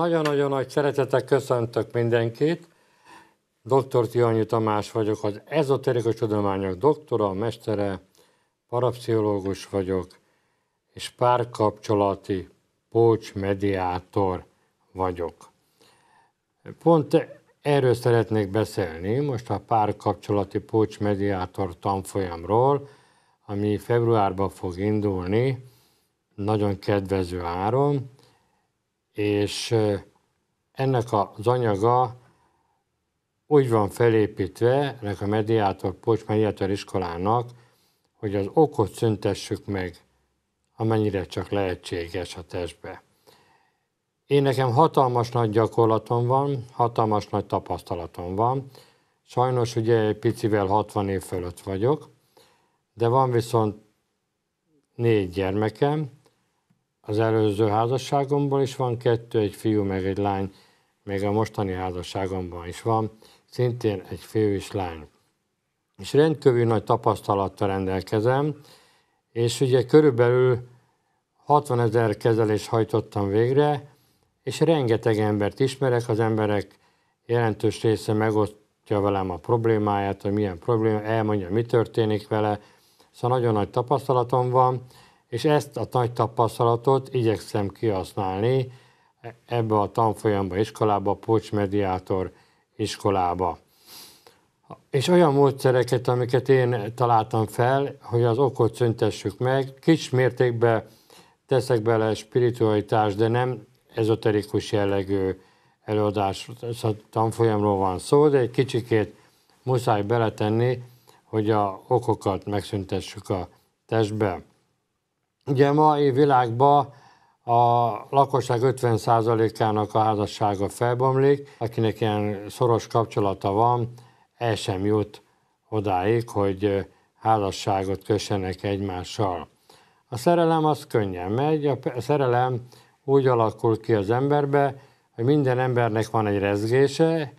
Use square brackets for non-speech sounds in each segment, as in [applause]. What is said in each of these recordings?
Nagyon-nagyon nagy szeretetek köszöntök mindenkit. Dr. Tihanyi Tamás vagyok, az ezoterikus tudományok doktora, mestere, parapszichológus vagyok, és párkapcsolati mediátor vagyok. Pont erről szeretnék beszélni, most a párkapcsolati mediátor tanfolyamról, ami februárban fog indulni, nagyon kedvező áron, és ennek az anyaga úgy van felépítve, ennek a mediátor, Pocs Mediátor iskolának, hogy az okot szüntessük meg, amennyire csak lehetséges a testbe. Én nekem hatalmas nagy gyakorlatom van, hatalmas nagy tapasztalatom van. Sajnos ugye picivel 60 év fölött vagyok, de van viszont négy gyermekem, az előző házasságomból is van kettő, egy fiú meg egy lány, még a mostani házasságomban is van, szintén egy fiú és lány. És rendkívül nagy tapasztalattal rendelkezem, és ugye körülbelül 60 ezer kezelést hajtottam végre, és rengeteg embert ismerek, az emberek jelentős része megosztja velem a problémáját, hogy milyen probléma, elmondja, mi történik vele, szóval nagyon nagy tapasztalatom van, és ezt a nagy tapasztalatot igyekszem kihasználni ebbe a tanfolyamba, iskolába, Mediátor iskolába. És olyan módszereket, amiket én találtam fel, hogy az okot szüntessük meg, kis mértékben teszek bele spiritualitást, de nem ezoterikus jellegű előadás szóval tanfolyamról van szó, de egy kicsikét muszáj beletenni, hogy a okokat megszüntessük a testbe. Ugye mai világban a lakosság 50%-ának a házassága felbomlik, akinek ilyen szoros kapcsolata van, el sem jut odáig, hogy házasságot kössenek egymással. A szerelem az könnyen megy, a szerelem úgy alakul ki az emberbe, hogy minden embernek van egy rezgése,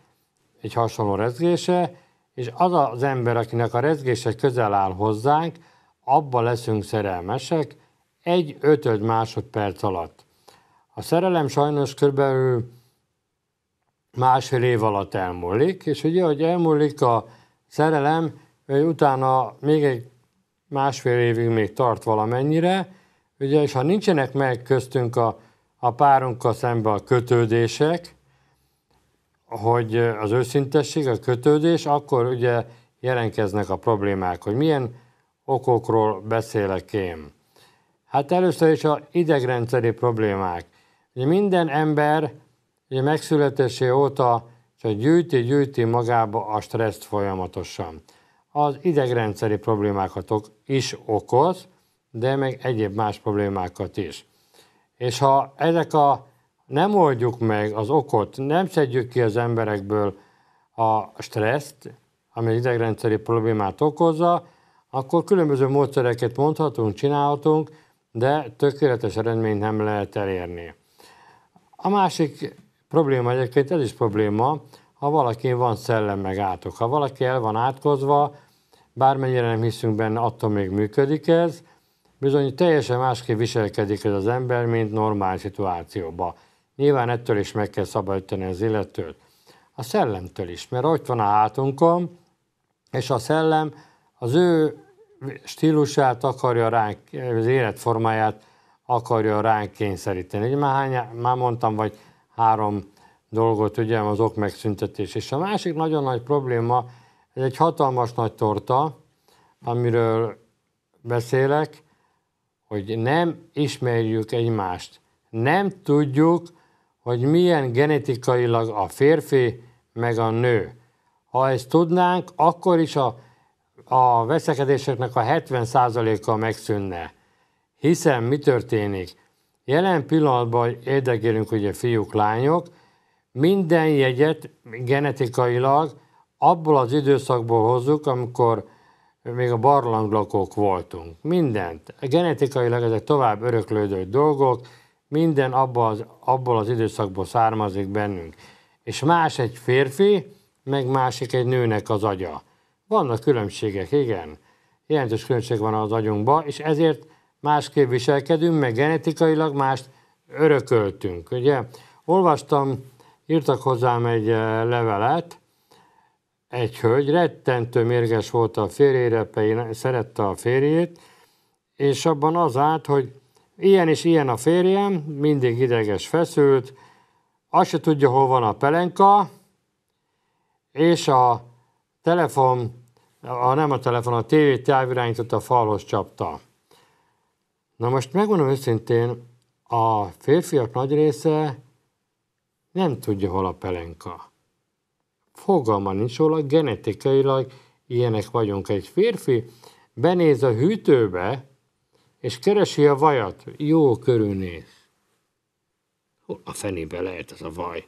egy hasonló rezgése, és az az ember, akinek a rezgése közel áll hozzánk, abba leszünk szerelmesek, egy ötöd másodperc alatt. A szerelem sajnos körülbelül másfél év alatt elmúlik, és ugye, hogy elmúlik a szerelem, utána még egy másfél évig még tart valamennyire, ugye, és ha nincsenek meg köztünk a, a párunkkal szemben a kötődések, hogy az őszintesség, a kötődés, akkor ugye jelenkeznek a problémák, hogy milyen okokról beszélek én. Hát először is a idegrendszeri problémák. Ugye minden ember ugye megszületésé óta csak gyűjti, gyűjti magába a stresszt folyamatosan. Az idegrendszeri problémákat is okoz, de meg egyéb más problémákat is. És ha ezek a nem oldjuk meg az okot, nem szedjük ki az emberekből a stresszt, ami az idegrendszeri problémát okozza, akkor különböző módszereket mondhatunk, csinálhatunk, de tökéletes eredményt nem lehet elérni. A másik probléma egyébként, ez is probléma, ha valaki van szellem meg átok. Ha valaki el van átkozva, bármennyire nem hiszünk benne, attól még működik ez, bizony teljesen másképp viselkedik ez az ember, mint normál szituációban. Nyilván ettől is meg kell szabadítani az illetőt. A szellemtől is, mert ott van a hátunkon, és a szellem az ő stílusát akarja ránk, az életformáját akarja ránk kényszeríteni. Ugye már, hány, már mondtam, vagy három dolgot, ugye az ok megszüntetés. És a másik nagyon nagy probléma, ez egy hatalmas nagy torta, amiről beszélek, hogy nem ismerjük egymást. Nem tudjuk, hogy milyen genetikailag a férfi meg a nő. Ha ezt tudnánk, akkor is a a veszekedéseknek a 70%-a megszűnne. Hiszen mi történik? Jelen pillanatban érdekelünk a fiúk, lányok, minden jegyet genetikailag abból az időszakból hozzuk, amikor még a barlanglakók voltunk. Mindent. Genetikailag ezek tovább öröklődő dolgok, minden abból az, abból az időszakból származik bennünk. És más egy férfi, meg másik egy nőnek az agya. Vannak különbségek, igen. Jelentős különbség van az agyunkban, és ezért másképp viselkedünk, meg genetikailag mást örököltünk. Ugye? Olvastam, írtak hozzám egy eh, levelet, egy hölgy, rettentő mérges volt a férjére, szerette a férjét, és abban az állt, hogy ilyen és ilyen a férjem, mindig ideges, feszült, azt se tudja, hol van a pelenka, és a telefon a, nem a telefon, a tévét távirányított a falhoz csapta. Na most megmondom őszintén, a férfiak nagy része nem tudja, hol a pelenka. Fogalma nincs róla, genetikailag ilyenek vagyunk. Egy férfi benéz a hűtőbe, és keresi a vajat, jó körülnéz. Hol a fenébe lehet ez a vaj?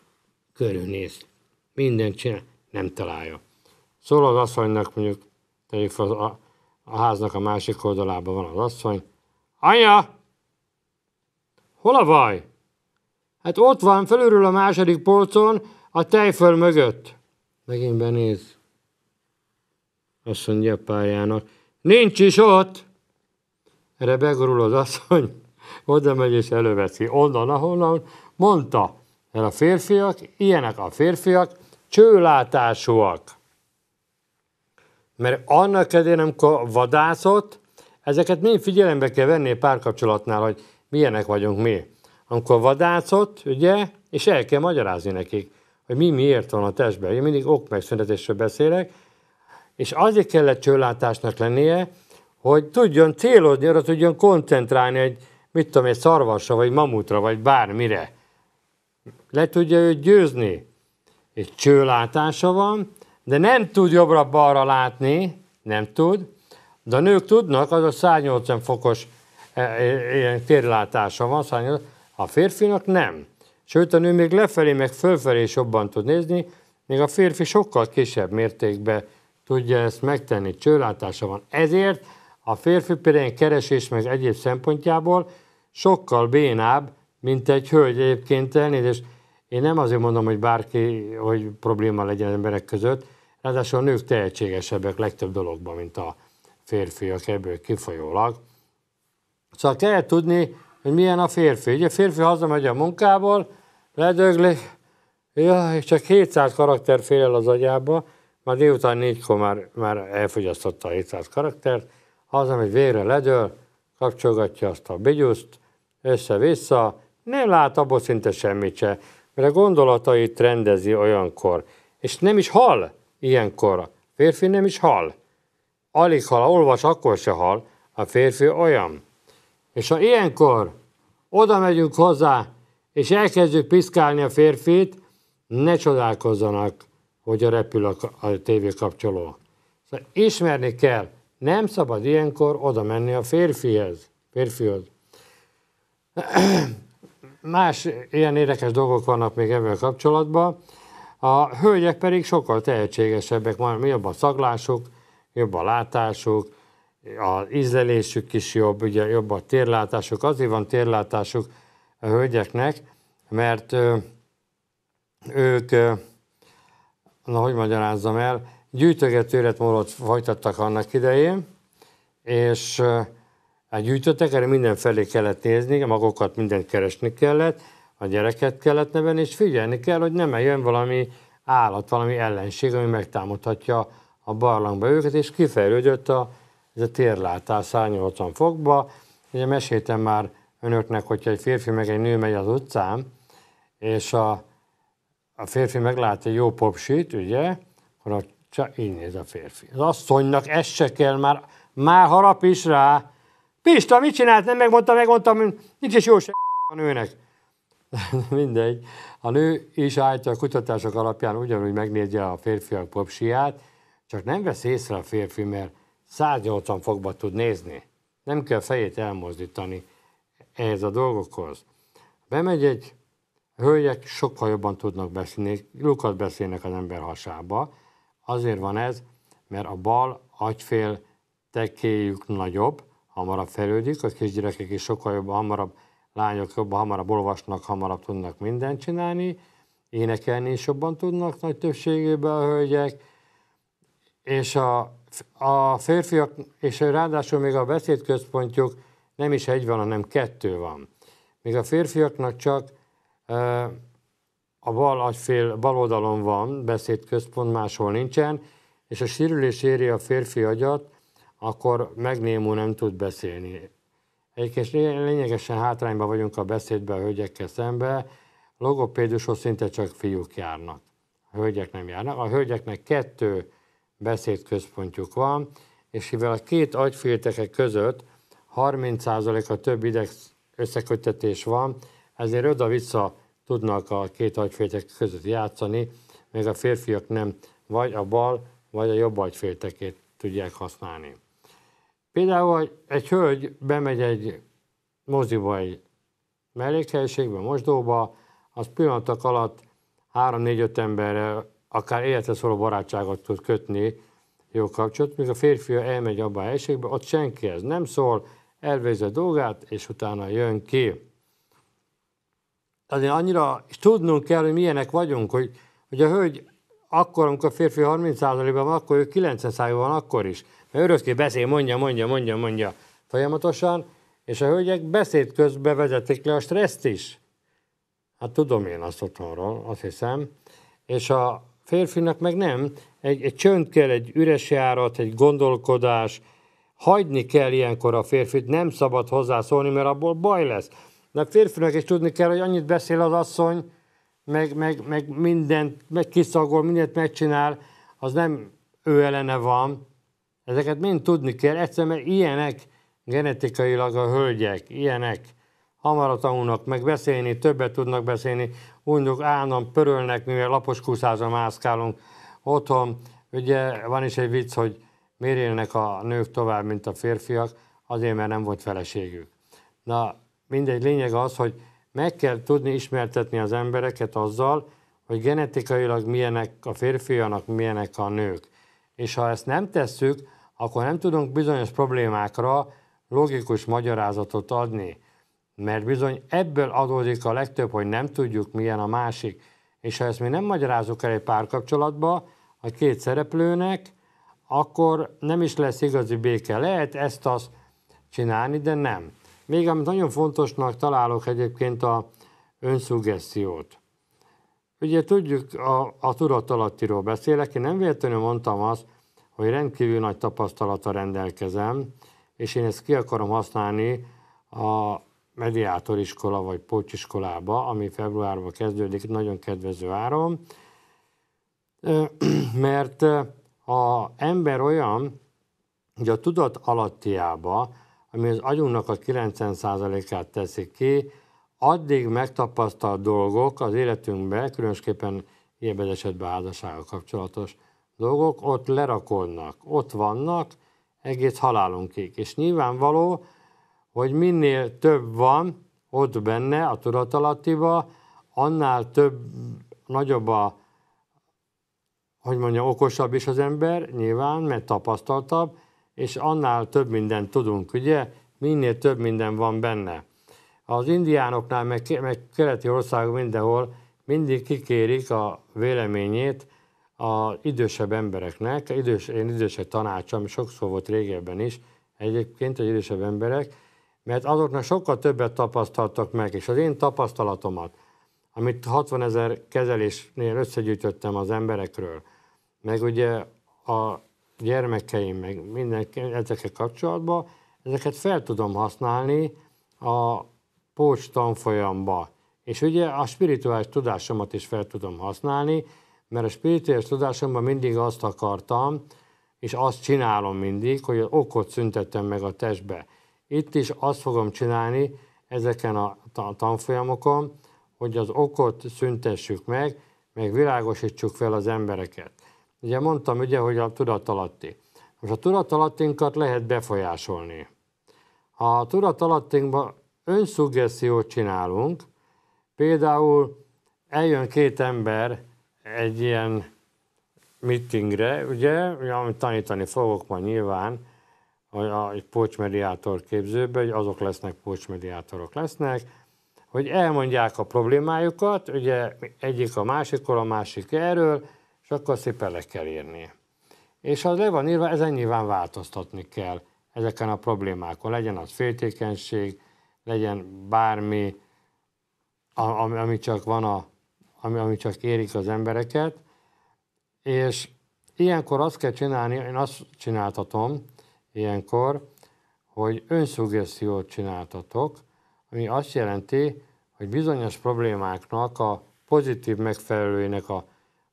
Körülnéz. Mindent csinál, nem találja. Szól az asszonynak, mondjuk, tegyük fel, a, a háznak a másik oldalában van az asszony. Anya! Hol a vaj? Hát ott van, felülről a második polcon, a tejföl mögött. Megint benéz. Azt mondja a Nincs is ott! Erre begorul az asszony, oda megy és előveszi. Onnan, ahonnan mondta. Mert a férfiak, ilyenek a férfiak, csőlátásúak. Mert annak edén, amikor vadászott, ezeket mind figyelembe kell venni a párkapcsolatnál, hogy milyenek vagyunk mi. Amikor vadászott, ugye, és el kell magyarázni nekik, hogy mi miért van a testben. Én mindig ok megszüntetésről beszélek, és azért kellett csőlátásnak lennie, hogy tudjon célozni, arra tudjon koncentrálni egy, mit tudom, egy szarvasra, vagy mamutra, vagy bármire. Le tudja őt győzni. És csőlátása van, de nem tud jobbra-balra látni, nem tud, de a nők tudnak, az a 180 fokos e, e, ilyen térlátása van, 180, a férfinak nem. Sőt, a nő még lefelé, meg fölfelé is jobban tud nézni, még a férfi sokkal kisebb mértékben tudja ezt megtenni, csőlátása van. Ezért a férfi például keresés meg egyéb szempontjából sokkal bénább, mint egy hölgy egyébként elnézést, én nem azért mondom, hogy bárki, hogy probléma legyen az emberek között, ráadásul a nők tehetségesebbek legtöbb dologban, mint a férfiak ebből kifolyólag. Szóval kell tudni, hogy milyen a férfi. Ugye a férfi hazamegy a munkából, ledögli, ja, és csak 700 karakter fél el az agyába, már délután négykor már, már elfogyasztotta a 700 karaktert, hazamegy végre ledől, kapcsolgatja azt a bigyuszt, össze-vissza, nem lát abból szinte semmit se mert a gondolatait rendezi olyankor, és nem is hal ilyenkor. A férfi nem is hal. Alig hal, olvas, akkor se hal. A férfi olyan. És ha ilyenkor oda megyünk hozzá, és elkezdjük piszkálni a férfit, ne csodálkozzanak, hogy a repül a, a kapcsoló. Szóval ismerni kell, nem szabad ilyenkor oda menni a férfihez, férfihoz. [clears throat] Más ilyen érdekes dolgok vannak még ebből kapcsolatban. A hölgyek pedig sokkal tehetségesebbek, majd jobb a szaglásuk, jobb a látásuk, az ízlelésük is jobb, ugye jobb a térlátásuk. Azért van térlátásuk a hölgyeknek, mert ők, na hogy magyarázzam el, gyűjtögetőret módot folytattak annak idején, és ö, Hát gyűjtöttek, erre mindenfelé kellett nézni, magokat mindent keresni kellett, a gyereket kellett nevelni, és figyelni kell, hogy nem eljön valami állat, valami ellenség, ami megtámadhatja a barlangba őket, és kifejlődött a, ez a térlátás 180 fokba. Ugye meséltem már önöknek, hogyha egy férfi meg egy nő megy az utcán, és a, a férfi meglát egy jó popsit, ugye, akkor csak így néz a férfi. Az asszonynak ez se kell, már, már harap is rá, Pista, mit csinált? Nem megmondta, megmondtam, nincs is jó se a nőnek. [laughs] Mindegy. A nő is állítja a kutatások alapján ugyanúgy megnézi a férfiak popsiját, csak nem vesz észre a férfi, mert 180 fokba tud nézni. Nem kell fejét elmozdítani ehhez a dolgokhoz. Bemegy egy hölgyek sokkal jobban tudnak beszélni, lukat beszélnek az ember hasába. Azért van ez, mert a bal agyfél tekéjük nagyobb, hamarabb fejlődik, a kisgyerekek is sokkal jobban, hamarabb, lányok jobban, hamarabb olvasnak, hamarabb tudnak mindent csinálni, énekelni is jobban tudnak nagy többségében a hölgyek, és a, a férfiak, és ráadásul még a beszédközpontjuk nem is egy van, hanem kettő van. Még a férfiaknak csak e, a bal agyfél bal oldalon van beszédközpont, máshol nincsen, és a sérülés éri a férfi agyat, akkor megnémú nem tud beszélni. Egyébként lényegesen hátrányban vagyunk a beszédben a hölgyekkel szembe, logopédushoz szinte csak fiúk járnak, a hölgyek nem járnak. A hölgyeknek kettő beszédközpontjuk van, és mivel a két agyféltekek között 30% a több ideg összekötetés van, ezért oda-vissza tudnak a két agyféltek között játszani, még a férfiak nem, vagy a bal, vagy a jobb agyféltekét tudják használni. Például egy hölgy bemegy egy moziba, egy mellékhelyiségbe, mosdóba, az pillanatok alatt 3-4-5 emberre akár életre szóló barátságot tud kötni, jó kapcsolat, míg a férfi elmegy abba a helységbe, ott ez, nem szól, elvégzi a dolgát, és utána jön ki. Azért annyira, és tudnunk kell, hogy milyenek vagyunk, hogy, hogy a hölgy akkor, amikor a férfi 30%-ban van, akkor ő 90%-ban van, akkor is. Ő rögtön beszél, mondja, mondja, mondja, mondja folyamatosan, és a hölgyek beszéd közben vezetik le a stresszt is. Hát tudom én azt otthonról, azt hiszem. És a férfinak meg nem. Egy, egy csönd kell, egy üres járat, egy gondolkodás. Hagyni kell ilyenkor a férfit, nem szabad hozzászólni, mert abból baj lesz. De a férfinak is tudni kell, hogy annyit beszél az asszony, meg, meg, meg mindent, meg kiszagol, mindent megcsinál, az nem ő ellene van, Ezeket mind tudni kell, egyszerűen mert ilyenek genetikailag a hölgyek, ilyenek hamarabb tanulnak meg beszélni, többet tudnak beszélni, mondjuk állnom, pörölnek, mivel lapos kuszázra mászkálunk otthon. Ugye van is egy vicc, hogy miért élnek a nők tovább, mint a férfiak, azért, mert nem volt feleségük. Na, mindegy, lényeg az, hogy meg kell tudni ismertetni az embereket azzal, hogy genetikailag milyenek a férfiak, milyenek a nők és ha ezt nem tesszük, akkor nem tudunk bizonyos problémákra logikus magyarázatot adni, mert bizony ebből adódik a legtöbb, hogy nem tudjuk, milyen a másik. És ha ezt mi nem magyarázunk el egy párkapcsolatba a két szereplőnek, akkor nem is lesz igazi béke. Lehet ezt-azt csinálni, de nem. Még amit nagyon fontosnak találok egyébként a önszuggesziót. Ugye tudjuk, a, a tudatalattiról beszélek, én nem véletlenül mondtam azt, hogy rendkívül nagy tapasztalata rendelkezem, és én ezt ki akarom használni a mediátoriskola vagy pócsiskolába, ami februárban kezdődik, nagyon kedvező áron, [clears throat] mert a ember olyan, hogy a tudat alattiába, ami az agyunknak a 90%-át teszi ki, addig megtapasztalt dolgok az életünkben, különösképpen ilyen esetben házassága kapcsolatos dolgok ott lerakolnak, ott vannak egész halálunkig. És nyilvánvaló, hogy minél több van ott benne a tudatalattiba, annál több, nagyobb a, hogy mondja, okosabb is az ember, nyilván, mert tapasztaltabb, és annál több mindent tudunk, ugye, minél több minden van benne. Az indiánoknál, meg, meg keleti ország mindenhol mindig kikérik a véleményét a idősebb embereknek, idős, én idősebb tanácsom, sokszor volt régebben is, egyébként az idősebb emberek, mert azoknak sokkal többet tapasztaltak meg, és az én tapasztalatomat, amit 60 ezer kezelésnél összegyűjtöttem az emberekről, meg ugye a gyermekeim, meg minden ezekkel kapcsolatban, ezeket fel tudom használni a pócs tanfolyamba. És ugye a spirituális tudásomat is fel tudom használni, mert a spirituális tudásomban mindig azt akartam, és azt csinálom mindig, hogy az okot szüntettem meg a testbe. Itt is azt fogom csinálni ezeken a tanfolyamokon, hogy az okot szüntessük meg, meg világosítsuk fel az embereket. Ugye mondtam ugye, hogy a tudatalatti. Most a tudatalattinkat lehet befolyásolni. Ha a tudatalattinkban önszuggesziót csinálunk, például eljön két ember, egy ilyen meetingre, ugye, amit tanítani fogok ma nyilván, hogy a pócsmediátor képzőbe, hogy azok lesznek, pócsmediátorok lesznek, hogy elmondják a problémájukat, ugye egyik a másikról, a másik erről, és akkor szépen le kell írni. És az le van írva, ezen nyilván változtatni kell ezeken a problémákon. Legyen az féltékenység, legyen bármi, ami csak van a ami, ami csak érik az embereket, és ilyenkor azt kell csinálni, én azt csináltatom ilyenkor, hogy önszuggesziót csináltatok, ami azt jelenti, hogy bizonyos problémáknak a pozitív megfelelőinek a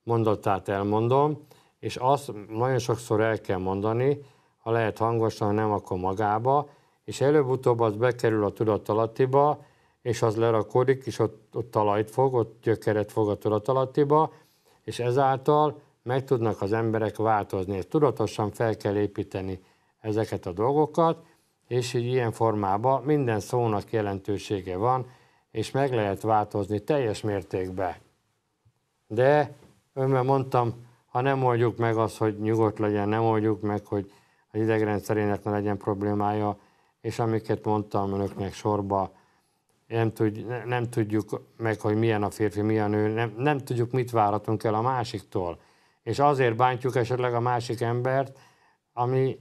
mondatát elmondom, és azt nagyon sokszor el kell mondani, ha lehet hangosan, ha nem, akkor magába, és előbb-utóbb az bekerül a tudatalattiba, és az lerakódik, és ott, ott talajt fog, ott gyökeret fog a tudatalattiba, és ezáltal meg tudnak az emberek változni, és tudatosan fel kell építeni ezeket a dolgokat, és így ilyen formában minden szónak jelentősége van, és meg lehet változni teljes mértékben. De, önben mondtam, ha nem oldjuk meg az hogy nyugodt legyen, nem oldjuk meg, hogy az idegrendszerének ne legyen problémája, és amiket mondtam önöknek sorba, nem, tud, nem tudjuk meg, hogy milyen a férfi, milyen a nő, nem, nem tudjuk, mit várhatunk el a másiktól. És azért bántjuk esetleg a másik embert, ami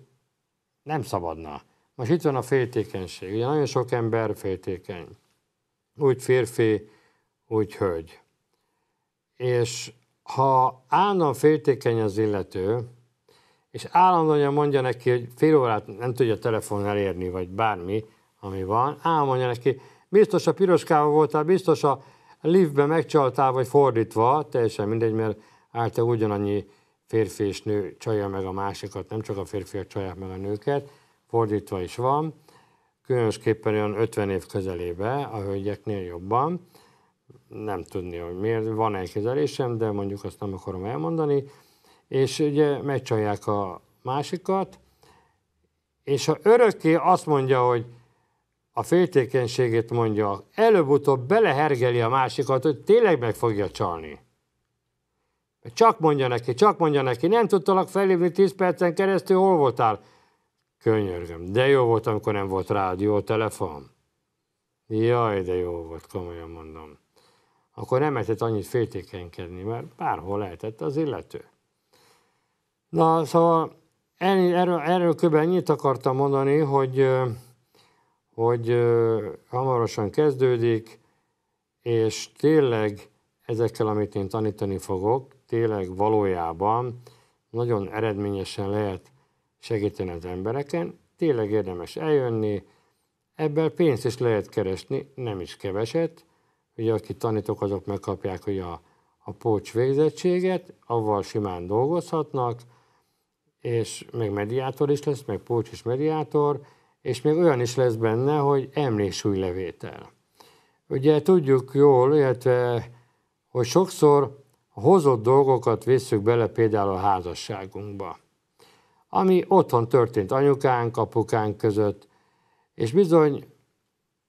nem szabadna. Most itt van a féltékenység. Ugye nagyon sok ember féltékeny. Úgy férfi, úgy hölgy. És ha állandóan féltékeny az illető, és állandóan mondja neki, hogy fél órát nem tudja telefon elérni, vagy bármi, ami van, állandóan mondja neki, biztos a piroskával voltál, biztos a liftben megcsaltál, vagy fordítva, teljesen mindegy, mert által ugyanannyi férfi és nő csalja meg a másikat, nem csak a férfiak csalják meg a nőket, fordítva is van, különösképpen olyan 50 év közelébe, a hölgyeknél jobban, nem tudni, hogy miért, van elkezelésem, de mondjuk azt nem akarom elmondani, és ugye megcsalják a másikat, és ha örökké azt mondja, hogy a féltékenységét mondja, előbb-utóbb belehergeli a másikat, hogy tényleg meg fogja csalni. Csak mondja neki, csak mondja neki, nem tudtalak felhívni 10 percen keresztül, hol voltál? Könyörgöm, de jó volt, amikor nem volt rádió, telefon. Jaj, de jó volt, komolyan mondom. Akkor nem lehetett annyit féltékenykedni, mert bárhol lehetett az illető. Na, szóval erről, erről kb. ennyit akartam mondani, hogy hogy hamarosan kezdődik, és tényleg ezekkel, amit én tanítani fogok, tényleg valójában nagyon eredményesen lehet segíteni az embereken, tényleg érdemes eljönni, ebből pénzt is lehet keresni, nem is keveset, ugye akik tanítok, azok megkapják ugye a, a pócs végzettséget, avval simán dolgozhatnak, és még mediátor is lesz, meg pócs is mediátor, és még olyan is lesz benne, hogy levétel. Ugye tudjuk jól, illetve, hogy sokszor hozott dolgokat visszük bele például a házasságunkba, ami otthon történt anyukánk, apukánk között, és bizony,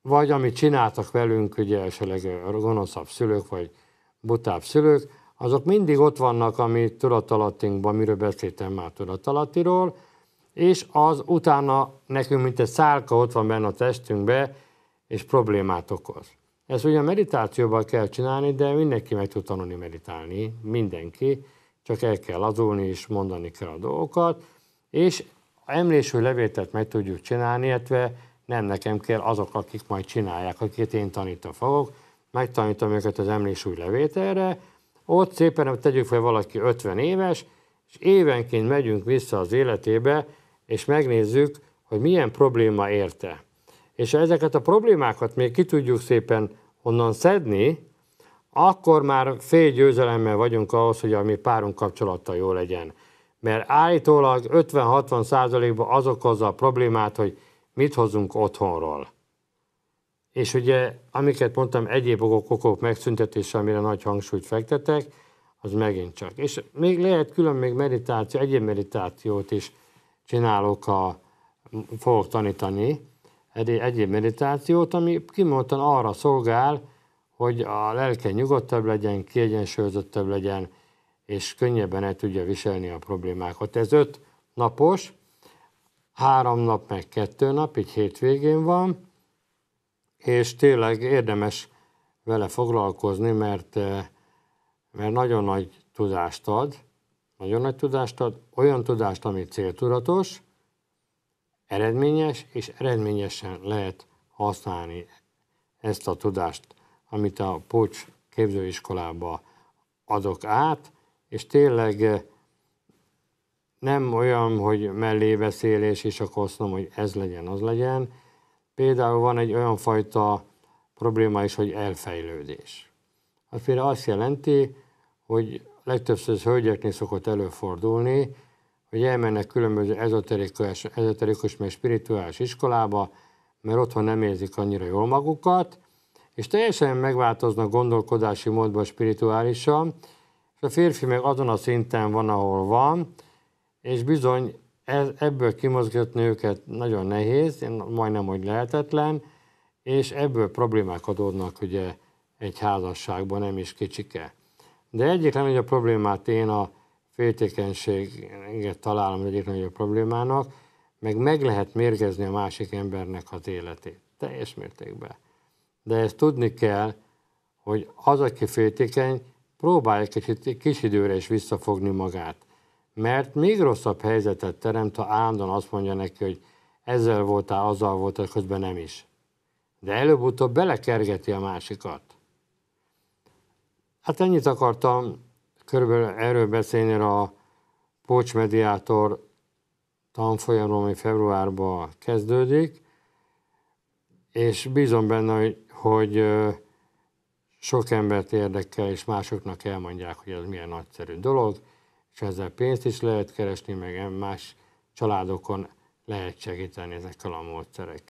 vagy amit csináltak velünk, ugye esetleg a gonoszabb szülők, vagy butább szülők, azok mindig ott vannak ami tudatalattinkban, miről beszéltem már tudatalattiról, és az utána nekünk, mint egy szálka ott van benne a testünkbe, és problémát okoz. Ezt ugye meditációban kell csinálni, de mindenki meg tud tanulni meditálni, mindenki, csak el kell lazulni és mondani kell a dolgokat, és emléső levételt meg tudjuk csinálni, illetve nem nekem kell azok, akik majd csinálják, akiket én tanítom fogok, megtanítom őket az emlésúj levételre, ott szépen tegyük fel valaki 50 éves, és évenként megyünk vissza az életébe, és megnézzük, hogy milyen probléma érte. És ha ezeket a problémákat még ki tudjuk szépen onnan szedni, akkor már fél győzelemmel vagyunk ahhoz, hogy a mi párunk kapcsolata jó legyen. Mert állítólag 50-60 százalékban az okozza a problémát, hogy mit hozunk otthonról. És ugye, amiket mondtam, egyéb okok, okok megszüntetése, amire nagy hangsúlyt fektetek, az megint csak. És még lehet külön még meditáció, egyéb meditációt is csinálok a, fogok tanítani egy, egyéb meditációt, ami kimondtan arra szolgál, hogy a lelke nyugodtabb legyen, kiegyensúlyozottabb legyen, és könnyebben el tudja viselni a problémákat. Ez öt napos, három nap meg kettő nap, így hétvégén van, és tényleg érdemes vele foglalkozni, mert, eh, mert nagyon nagy tudást ad, nagyon nagy tudást ad, olyan tudást, ami céltudatos, eredményes, és eredményesen lehet használni ezt a tudást, amit a pocs képzőiskolába adok át, és tényleg eh, nem olyan, hogy mellébeszélés, és akkor azt mondom, hogy ez legyen, az legyen. Például van egy olyan fajta probléma is, hogy elfejlődés. Az például azt jelenti, hogy legtöbbször ez hölgyeknél szokott előfordulni, hogy elmennek különböző ezoterikus, ezoterikus meg spirituális iskolába, mert otthon nem érzik annyira jól magukat, és teljesen megváltoznak gondolkodási módban spirituálisan, és a férfi meg azon a szinten van, ahol van, és bizony ez, ebből kimozgatni őket nagyon nehéz, majdnem, hogy lehetetlen, és ebből problémák adódnak ugye egy házasságban, nem is kicsike. De egyik legnagyobb problémát én a féltékenységet találom egyik legnagyobb problémának, meg meg lehet mérgezni a másik embernek az életét. Teljes mértékben. De ezt tudni kell, hogy az, aki féltékeny, próbálja kicsit, kis időre is visszafogni magát. Mert még rosszabb helyzetet teremt, ha állandóan azt mondja neki, hogy ezzel voltál, azzal voltál, közben nem is. De előbb-utóbb belekergeti a másikat. Hát ennyit akartam körülbelül erről beszélni a Mediátor tanfolyamról, ami februárban kezdődik, és bízom benne, hogy, hogy sok embert érdekel, és másoknak elmondják, hogy ez milyen nagyszerű dolog, és ezzel pénzt is lehet keresni, meg más családokon lehet segíteni ezekkel a módszerekkel.